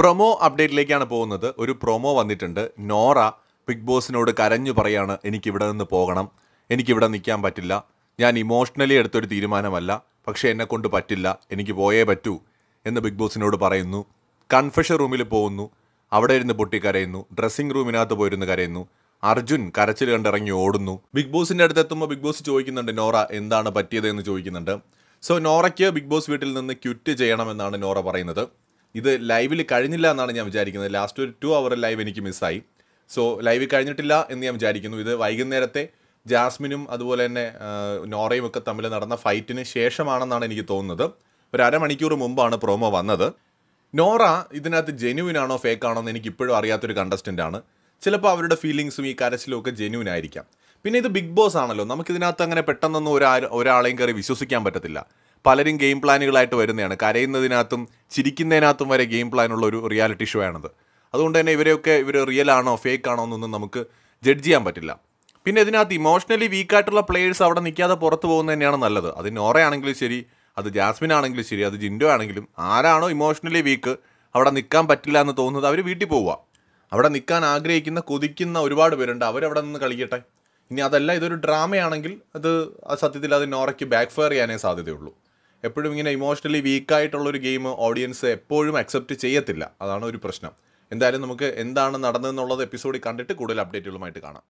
promo അപ്ഡേറ്റിലേക്കാണ് പോകുന്നത് ഒരു promo വന്നിട്ടുണ്ട് നോറ ബിഗ് ബോസിനോട് കരഞ്ഞു പറയാണ് എനിക്കിവിടെ നിന്ന് പോകണം എനിക്കിവിടെ നിൽക്കാൻ പറ്റില്ല ഞാൻ ഇമോഷണലി എടുത്തൊരു തീരുമാനമല്ല പക്ഷേ എന്നെ കൊണ്ട് പറ്റില്ല എനിക്ക് പോയേ പറ്റൂ എന്ന് ബിഗ് ബോസിനോട് പറയുന്നു കൺഫഷൻ റൂമിൽ പോകുന്നു അവിടെ ഇരുന്ന് പൊട്ടി കരയുന്നു ഡ്രസ്സിംഗ് റൂമിനകത്ത് പോയിരുന്ന് കരയുന്നു അർജുൻ കരച്ചിൽ കണ്ടിറങ്ങി ഓടുന്നു ബിഗ് ബോസിൻ്റെ അടുത്ത് എത്തുമ്പോൾ ബിഗ് ബോസ് ചോദിക്കുന്നുണ്ട് നോറ എന്താണ് പറ്റിയത് എന്ന് ചോദിക്കുന്നുണ്ട് സോ നോറയ്ക്ക് ബിഗ് ബോസ് വീട്ടിൽ നിന്ന് ക്യുറ്റ് ചെയ്യണമെന്നാണ് നോറ പറയുന്നത് ഇത് ലൈവിൽ കഴിഞ്ഞില്ല എന്നാണ് ഞാൻ വിചാരിക്കുന്നത് ലാസ്റ്റ് ഒരു ടു അവർ ലൈവ് എനിക്ക് മിസ്സായി സോ ലൈവ് കഴിഞ്ഞിട്ടില്ല എന്ന് ഞാൻ വിചാരിക്കുന്നു ഇത് വൈകുന്നേരത്തെ ജാസ്മിനും അതുപോലെ തന്നെ നോറയും ഒക്കെ തമ്മിൽ നടന്ന ഫൈറ്റിന് ശേഷമാണെന്നാണ് എനിക്ക് തോന്നുന്നത് ഒരു അരമണിക്കൂർ മുമ്പാണ് പ്രോമോ വന്നത് നോറ ഇതിനകത്ത് ജെന്യുവിൻ ആണോ ഫേക്ക് ആണോ എന്ന് എനിക്ക് ഇപ്പോഴും അറിയാത്തൊരു കണ്ടസ്റ്റൻ്റ് ആണ് ചിലപ്പോൾ അവരുടെ ഫീലിങ്സും ഈ കരച്ചിലും ഒക്കെ ജെന്യുവിൻ ആയിരിക്കാം പിന്നെ ഇത് ബിഗ് ബോസ് ആണല്ലോ നമുക്കിതിനകത്ത് അങ്ങനെ പെട്ടെന്നൊന്നും ഒരാ ഒരാളെയും കയറി വിശ്വസിക്കാൻ പറ്റത്തില്ല പലരും ഗെയിം പ്ലാനുകളായിട്ട് വരുന്നതാണ് കരയുന്നതിനകത്തും ചിരിക്കുന്നതിനകത്തും വരെ ഗെയിം പ്ലാനുള്ള ഒരു റിയാലിറ്റി ഷോ ആണത് അതുകൊണ്ട് തന്നെ ഇവരെയൊക്കെ ഇവർ റിയൽ ആണോ ഫേക്ക് ആണോ എന്നൊന്നും നമുക്ക് ജഡ്ജ് ചെയ്യാൻ പറ്റില്ല പിന്നെ ഇതിനകത്ത് ഇമോഷണലി വീക്കായിട്ടുള്ള പ്ലേയേഴ്സ് അവിടെ നിൽക്കാതെ പുറത്തു പോകുന്നത് തന്നെയാണ് നല്ലത് അത് നോറയാണെങ്കിലും ശരി അത് ജാസ്മിൻ ആണെങ്കിലും ശരി അത് ജിൻഡോ ആണെങ്കിലും ആരാണോ ഇമോഷണലി വീക്ക് അവിടെ നിൽക്കാൻ പറ്റില്ല എന്ന് തോന്നുന്നത് അവർ വീട്ടിൽ പോവുക അവിടെ നിൽക്കാൻ ആഗ്രഹിക്കുന്ന കൊതിക്കുന്ന ഒരുപാട് പേരുണ്ട് അവരവിടെ നിന്ന് കളിക്കട്ടെ ഇനി അതല്ല ഇതൊരു ഡ്രാമയാണെങ്കിൽ അത് സത്യത്തിൽ അത് നോറയ്ക്ക് ബാക്ക് ഫയർ ചെയ്യാനേ സാധ്യതയുള്ളൂ എപ്പോഴും ഇങ്ങനെ ഇമോഷണലി വീക്കായിട്ടുള്ള ഒരു ഗെയിം ഓഡിയൻസ് എപ്പോഴും അക്സെപ്റ്റ് ചെയ്യത്തില്ല അതാണ് ഒരു പ്രശ്നം എന്തായാലും നമുക്ക് എന്താണ് നടന്നതെന്നുള്ളത് എപ്പിസോഡിൽ കണ്ടിട്ട് കൂടുതൽ അപ്ഡേറ്റുകളുമായിട്ട് കാണാം